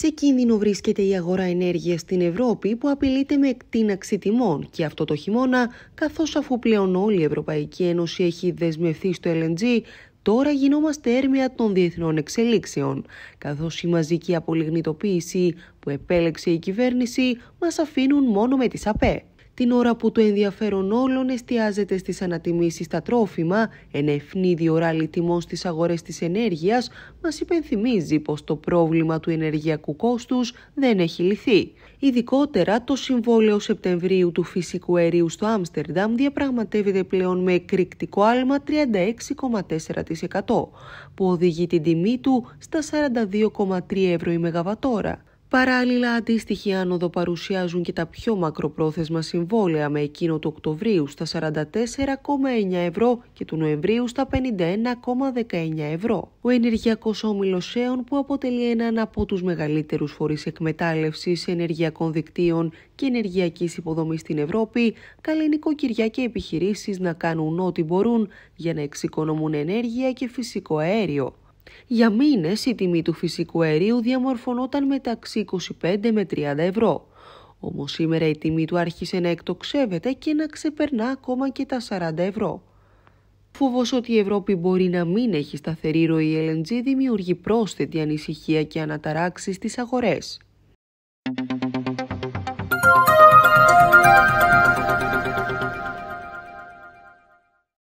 Σε κίνδυνο βρίσκεται η αγορά ενέργειας στην Ευρώπη που απειλείται με εκτείναξη τιμών και αυτό το χειμώνα, καθώς αφού πλέον όλη η Ευρωπαϊκή Ένωση έχει δεσμευθεί στο LNG, Τώρα γινόμαστε έρμια των διεθνών εξελίξεων, καθώς η μαζική απολιγνητοποίηση που επέλεξε η κυβέρνηση μας αφήνουν μόνο με τις ΑΠΕ την ώρα που το ενδιαφέρον όλων εστιάζεται στις ανατιμήσεις στα τρόφιμα, ένα ευνίδιο ράλι τιμών στις αγορές της ενέργειας μας υπενθυμίζει πως το πρόβλημα του ενεργειακού κόστους δεν έχει λυθεί. Ειδικότερα, το Συμβόλαιο Σεπτεμβρίου του Φυσικού Αερίου στο Άμστερνταμ διαπραγματεύεται πλέον με εκρηκτικό άλμα 36,4% που οδηγεί την τιμή του στα 42,3 ευρώ η μεγαβατόρα. Παράλληλα, αντίστοιχη άνοδο παρουσιάζουν και τα πιο μακροπρόθεσμα συμβόλαια με εκείνο του Οκτωβρίου στα 44,9 ευρώ και του Νοεμβρίου στα 51,19 ευρώ. Ο ενεργειακός όμιλος ΣΕΟΝ που αποτελεί έναν από τους μεγαλύτερους φορείς εκμετάλλευσης ενεργειακών δικτύων και ενεργειακής υποδομής στην Ευρώπη, καλεί νοικοκυριά και επιχειρήσεις να κάνουν ό,τι μπορούν για να εξοικονομούν ενέργεια και φυσικό αέριο. Για μήνες η τιμή του φυσικού αερίου διαμορφωνόταν μεταξύ 25 με 30 ευρώ. Όμως σήμερα η τιμή του άρχισε να εκτοξεύεται και να ξεπερνά ακόμα και τα 40 ευρώ. Φόβος ότι η Ευρώπη μπορεί να μην έχει σταθερή ροή LNG δημιουργεί πρόσθετη ανησυχία και αναταράξεις στις αγορές.